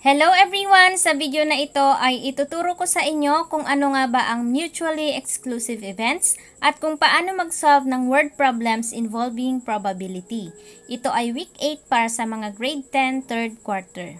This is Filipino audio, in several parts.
Hello everyone! Sa video na ito ay ituturo ko sa inyo kung ano nga ba ang mutually exclusive events at kung paano mag-solve ng word problems involving probability. Ito ay week 8 para sa mga grade 10 third quarter.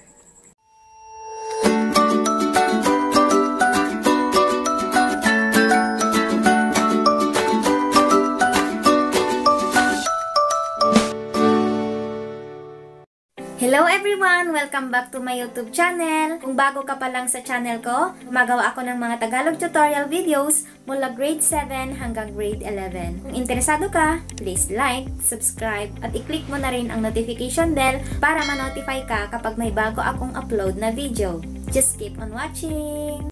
Hello everyone! Welcome back to my YouTube channel. Kung bago ka pa lang sa channel ko, gumagawa ako ng mga Tagalog tutorial videos mula grade 7 hanggang grade 11. Kung interesado ka, please like, subscribe, at i-click mo na rin ang notification bell para ma-notify ka kapag may bago akong upload na video. Just keep on watching!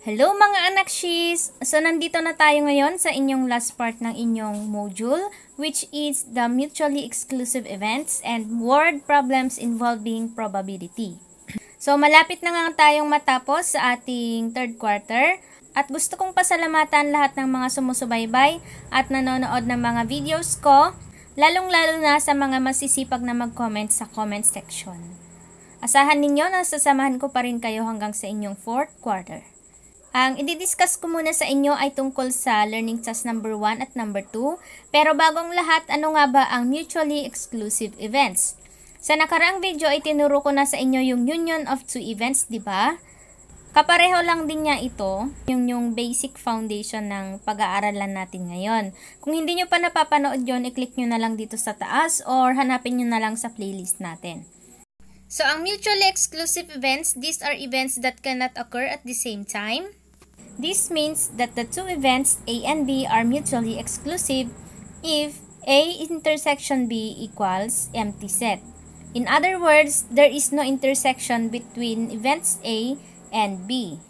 Hello mga anak she's! So nandito na tayo ngayon sa inyong last part ng inyong module which is the mutually exclusive events and word problems involving probability. So malapit na nga tayong matapos sa ating third quarter at gusto kong pasalamatan lahat ng mga sumusubaybay at nanonood ng mga videos ko lalong-lalo na sa mga masisipag na mag-comment sa comment section. Asahan ninyo na sasamahan ko pa rin kayo hanggang sa inyong fourth quarter. Ang i-discuss ko muna sa inyo ay tungkol sa learning task number 1 at number 2. Pero bagong lahat, ano nga ba ang mutually exclusive events? Sa nakaraang video ay tinuro ko na sa inyo yung union of two events, di ba? Kapareho lang din niya ito, yung, yung basic foundation ng pag-aaralan natin ngayon. Kung hindi nyo pa napapanood yon i-click nyo na lang dito sa taas or hanapin nyo na lang sa playlist natin. So, ang mutually exclusive events, these are events that cannot occur at the same time This means that the two events A and B are mutually exclusive if A intersection B equals empty set. In other words, there is no intersection between events A and B.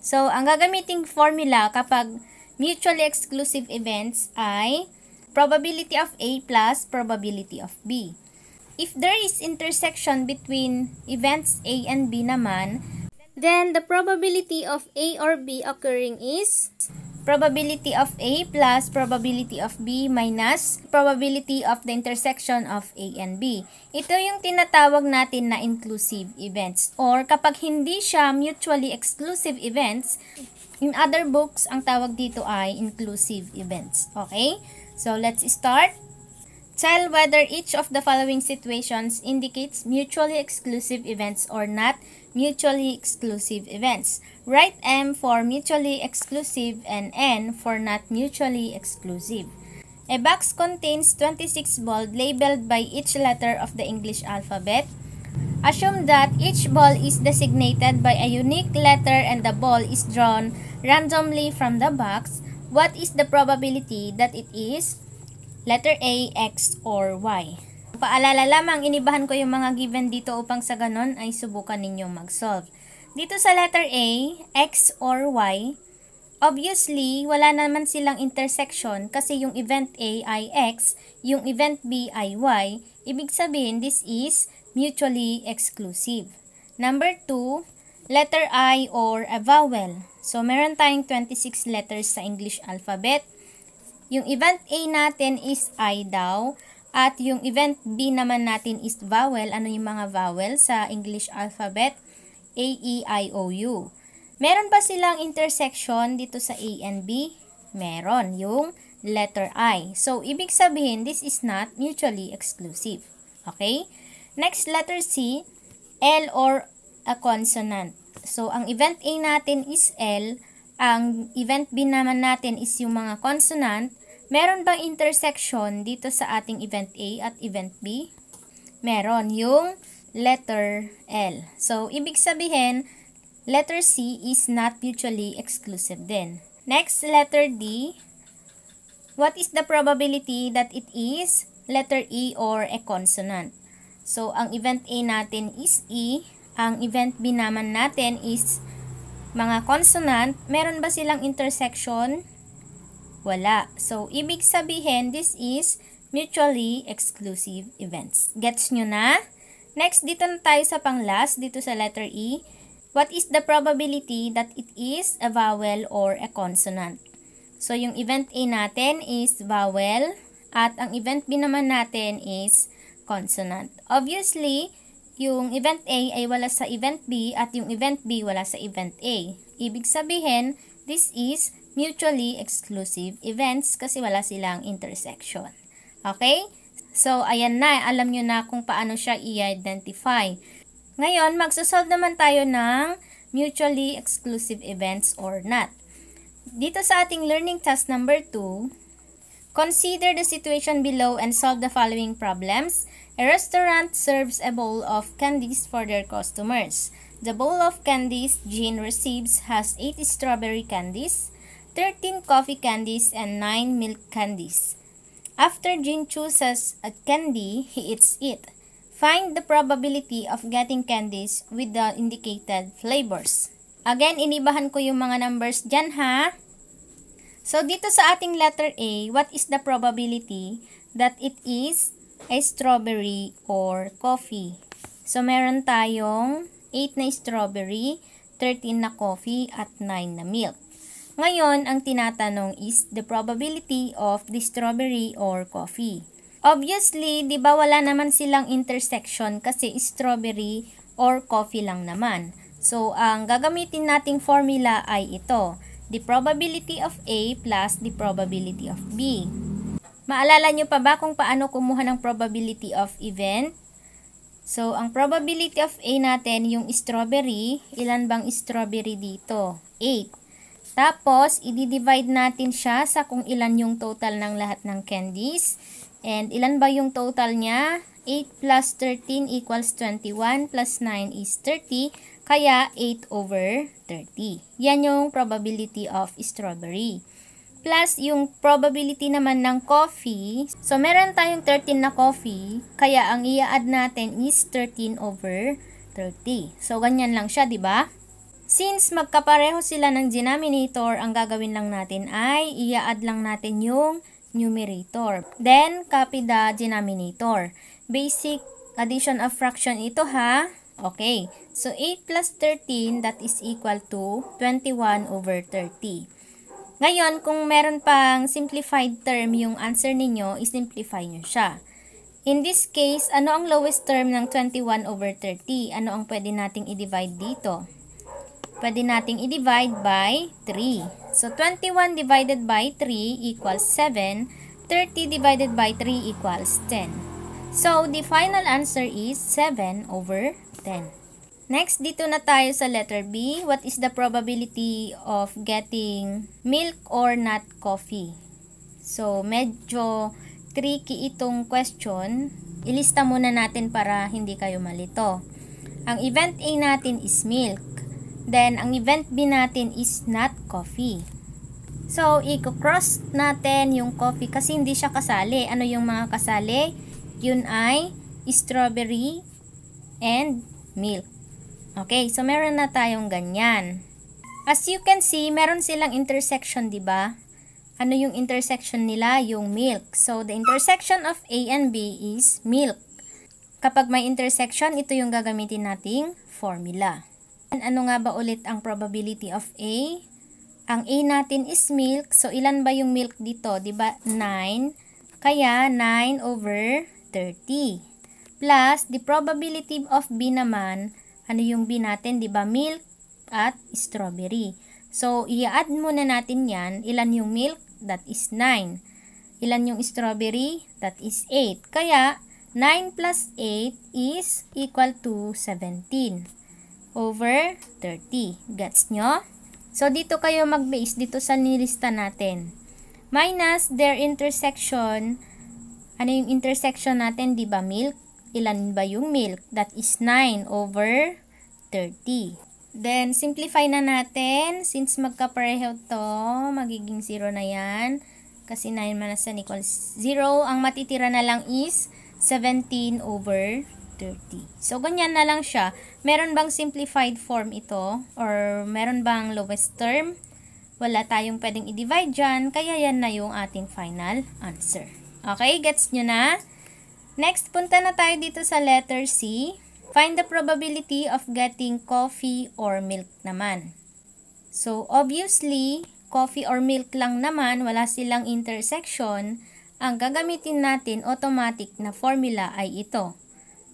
So, ang gagamiting formula kapag mutually exclusive events ay probability of A plus probability of B. If there is intersection between events A and B naman, Then, the probability of A or B occurring is probability of A plus probability of B minus probability of the intersection of A and B. Ito yung tinatawag natin na inclusive events or kapag hindi siya mutually exclusive events, in other books, ang tawag dito ay inclusive events. Okay? So, let's start. Tell whether each of the following situations indicates mutually exclusive events or not mutually exclusive events. Write M for mutually exclusive and N for not mutually exclusive. A box contains 26 balls labeled by each letter of the English alphabet. Assume that each ball is designated by a unique letter and the ball is drawn randomly from the box. What is the probability that it is letter A, X, or Y. Paalala lamang, inibahan ko yung mga given dito upang sa ganon ay subukan ninyong mag-solve. Dito sa letter A, X or Y, obviously, wala naman silang intersection kasi yung event A ay X, yung event B ay Y. Ibig sabihin, this is mutually exclusive. Number 2, letter I or a vowel. So, meron tayong 26 letters sa English alphabet. Yung event A natin is I daw. At yung event B naman natin is vowel. Ano yung mga vowel sa English alphabet? A, E, I, O, U. Meron ba silang intersection dito sa A and B? Meron. Yung letter I. So, ibig sabihin, this is not mutually exclusive. Okay? Next, letter C, L or a consonant. So, ang event A natin is L ang event B naman natin is yung mga consonant. Meron bang intersection dito sa ating event A at event B? Meron yung letter L. So, ibig sabihin, letter C is not mutually exclusive din. Next, letter D. What is the probability that it is letter E or a consonant? So, ang event A natin is E. Ang event B naman natin is mga consonant, meron ba silang intersection? Wala. So, ibig sabihin, this is mutually exclusive events. Gets nyo na? Next, dito na tayo sa pang-last, dito sa letter E. What is the probability that it is a vowel or a consonant? So, yung event A natin is vowel at ang event B naman natin is consonant. Obviously, yung event A ay wala sa event B at yung event B wala sa event A. Ibig sabihin, this is mutually exclusive events kasi wala silang intersection. Okay? So, ayan na. Alam nyo na kung paano siya i-identify. Ngayon, magsasolve naman tayo ng mutually exclusive events or not. Dito sa ating learning task number 2, consider the situation below and solve the following problems. A restaurant serves a bowl of candies for their customers. The bowl of candies Jean receives has 8 strawberry candies, 13 coffee candies, and 9 milk candies. After Jean chooses a candy, he eats it. Find the probability of getting candies with the indicated flavors. Again, inibahan ko yung mga numbers dyan ha. So, dito sa ating letter A, what is the probability that it is ay strawberry or coffee. So, meron tayong 8 na strawberry, 13 na coffee, at 9 na milk. Ngayon, ang tinatanong is the probability of the strawberry or coffee. Obviously, di ba wala naman silang intersection kasi strawberry or coffee lang naman. So, ang gagamitin nating formula ay ito, the probability of A plus the probability of B. Maalala nyo pa ba kung paano kumuha ng probability of event? So, ang probability of A natin, yung strawberry, ilan bang strawberry dito? 8. Tapos, i-divide natin siya sa kung ilan yung total ng lahat ng candies. And ilan ba yung total niya? 8 plus 13 equals 21 plus 9 is 30. Kaya, 8 over 30. Yan yung probability of strawberry plus yung probability naman ng coffee. So, meron tayong 13 na coffee. Kaya, ang i-add natin is 13 over 30. So, ganyan lang siya, di ba? Since magkapareho sila ng denominator, ang gagawin lang natin ay i-add lang natin yung numerator. Then, copy the denominator. Basic addition of fraction ito ha. Okay. So, 8 plus 13, that is equal to 21 over 30. Ngayon, kung meron pang simplified term yung answer ninyo, isimplify nyo siya. In this case, ano ang lowest term ng 21 over 30? Ano ang pwede nating i-divide dito? Pwede nating i-divide by 3. So, 21 divided by 3 equals 7. 30 divided by 3 equals 10. So, the final answer is 7 over 10. Next, dito na tayo sa letter B. What is the probability of getting milk or not coffee? So, medyo tricky itong question. Ilista muna natin para hindi kayo malito. Ang event A natin is milk. Then, ang event B natin is not coffee. So, i-cross natin yung coffee kasi hindi siya kasali. Ano yung mga kasali? Yun ay strawberry and milk. Okay, so meron na tayong ganyan. As you can see, meron silang intersection, di ba? Ano yung intersection nila? Yung milk. So, the intersection of A and B is milk. Kapag may intersection, ito yung gagamitin nating formula. And ano nga ba ulit ang probability of A? Ang A natin is milk. So, ilan ba yung milk dito? Di ba? 9. Kaya, 9 over 30. Plus, the probability of B naman ano yung B natin, di ba? Milk at strawberry. So, i-add muna natin yan. Ilan yung milk? That is 9. Ilan yung strawberry? That is 8. Kaya, 9 plus 8 is equal to 17 over 30. Gets nyo? So, dito kayo mag-base dito sa nilista natin. Minus their intersection. Ano yung intersection natin? Diba milk? ilan ba yung milk? That is 9 over 30. Then, simplify na natin. Since magkapareho to, magiging 0 na yan. Kasi 9 minus 10 equals 0. Ang matitira na lang is 17 over 30. So, ganyan na lang siya. Meron bang simplified form ito? Or meron bang lowest term? Wala tayong pwedeng i-divide dyan, kaya yan na yung ating final answer. Okay, gets nyo na? Next, punta na tayo dito sa letter C. Find the probability of getting coffee or milk naman. So, obviously, coffee or milk lang naman, wala silang intersection. Ang gagamitin natin automatic na formula ay ito.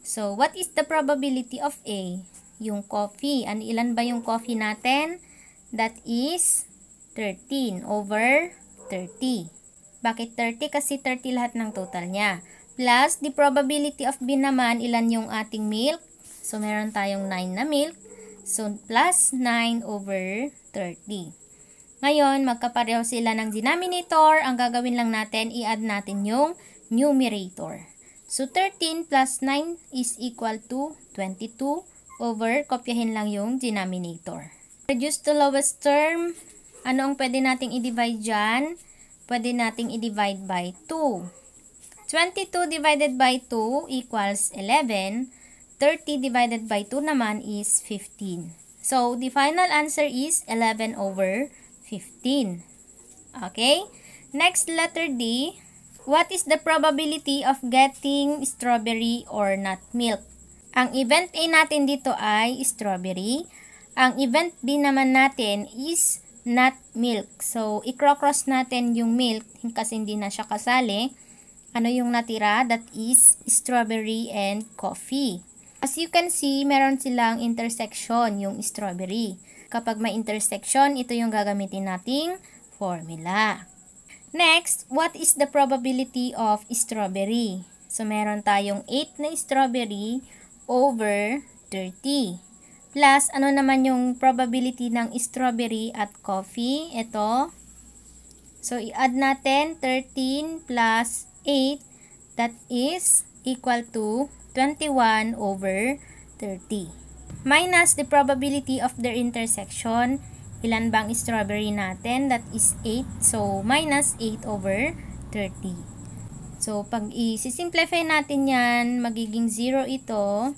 So, what is the probability of A? Yung coffee. An ilan ba yung coffee natin? That is 13 over 30. Bakit 30? Kasi 30 lahat ng total niya. Plus, the probability of B naman, ilan yung ating milk? So, meron tayong 9 na milk. So, plus 9 over 30. Ngayon, magkapareho sila ng denominator. Ang gagawin lang natin, i-add natin yung numerator. So, 13 plus 9 is equal to 22 over, kopyahin lang yung denominator. Reduce to lowest term. Ano ang pwede nating i-divide dyan? Pwede nating i-divide by 2. 22 divided by 2 equals 11. 30 divided by 2 naman is 15. So, the final answer is 11 over 15. Okay? Next letter D. What is the probability of getting strawberry or nut milk? Ang event A natin dito ay strawberry. Ang event B naman natin is nut milk. So, i cross natin yung milk kasi hindi na siya kasali ano yung natira? That is strawberry and coffee. As you can see, meron silang intersection, yung strawberry. Kapag may intersection, ito yung gagamitin nating formula. Next, what is the probability of strawberry? So, meron tayong 8 na strawberry over 30. Plus, ano naman yung probability ng strawberry at coffee? Ito. So, i-add natin 13 plus 8 that is equal to 21 over 30. Minus the probability of their intersection. Ilan bang strawberry natin? That is 8. So, minus 8 over 30. So, pag i-simplify natin yan, magiging 0 ito.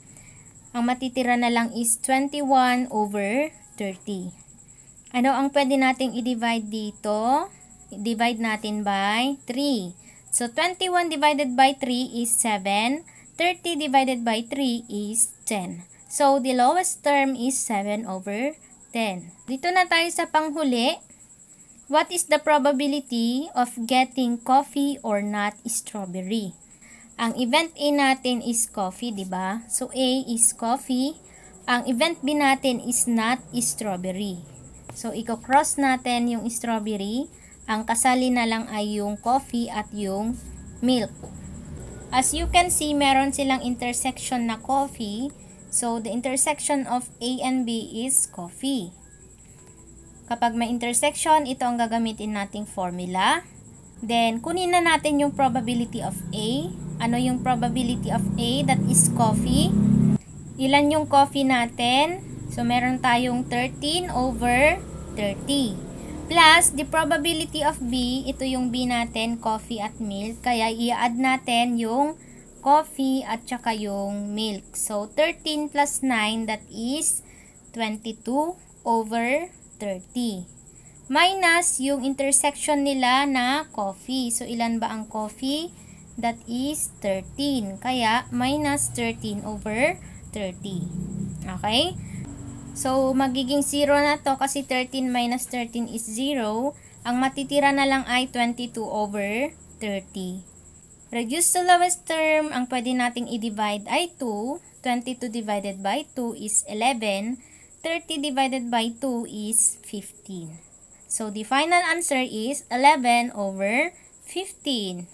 Ang matitira na lang is 21 over 30. Ano ang pwede nating i-divide dito? I Divide natin by 3. So, 21 divided by 3 is 7. 30 divided by 3 is 10. So, the lowest term is 7 over 10. Dito na tayo sa panghuli. What is the probability of getting coffee or not strawberry? Ang event A natin is coffee, di ba? So, A is coffee. Ang event B natin is not strawberry. So, i-cross natin yung strawberry. Ang kasali na lang ay yung coffee at yung milk. As you can see, meron silang intersection na coffee. So, the intersection of A and B is coffee. Kapag may intersection, ito ang gagamitin nating formula. Then, kunin na natin yung probability of A. Ano yung probability of A? That is coffee. Ilan yung coffee natin? So, meron tayong 13 over 30. Plus, the probability of B, ito yung B natin, coffee at milk. Kaya, i-add natin yung coffee at saka yung milk. So, 13 plus 9, that is 22 over 30. Minus yung intersection nila na coffee. So, ilan ba ang coffee? That is 13. Kaya, minus 13 over 30. Okay? So, magiging 0 na to kasi 13 minus 13 is 0. Ang matitira na lang ay 22 over 30. Reduce to lowest term, ang pwede nating i-divide ay 2. 22 divided by 2 is 11. 30 divided by 2 is 15. So, the final answer is 11 over 15.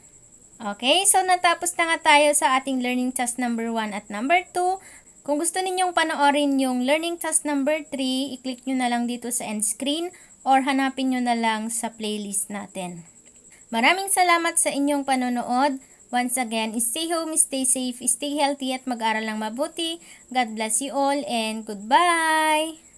Okay, so natapos na nga tayo sa ating learning task number 1 at number 2. Kung gusto ninyong panoorin yung learning task number 3, i-click nyo na lang dito sa end screen or hanapin nyo na lang sa playlist natin. Maraming salamat sa inyong panonood. Once again, stay home, stay safe, stay healthy at mag-aral lang mabuti. God bless you all and goodbye!